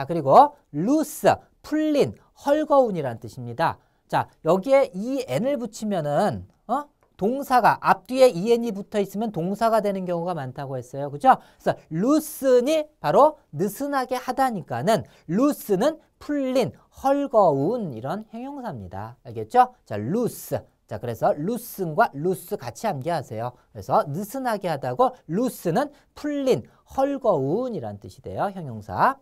자, 그리고 루스 풀린, 헐거운이란 뜻입니다. 자, 여기에 이 n을 붙이면은 어? 동사가 앞뒤에 en이 붙어 있으면 동사가 되는 경우가 많다고 했어요. 그죠? 그래서 루 o o 니 바로 느슨하게 하다니까는 루스는 풀린, 헐거운 이런 형용사입니다. 알겠죠? 자, 루스 자, 그래서 루슨과 루스 같이 암기하세요. 그래서 느슨하게 하다고 루스는 풀린, 헐거운이란 뜻이 돼요. 형용사.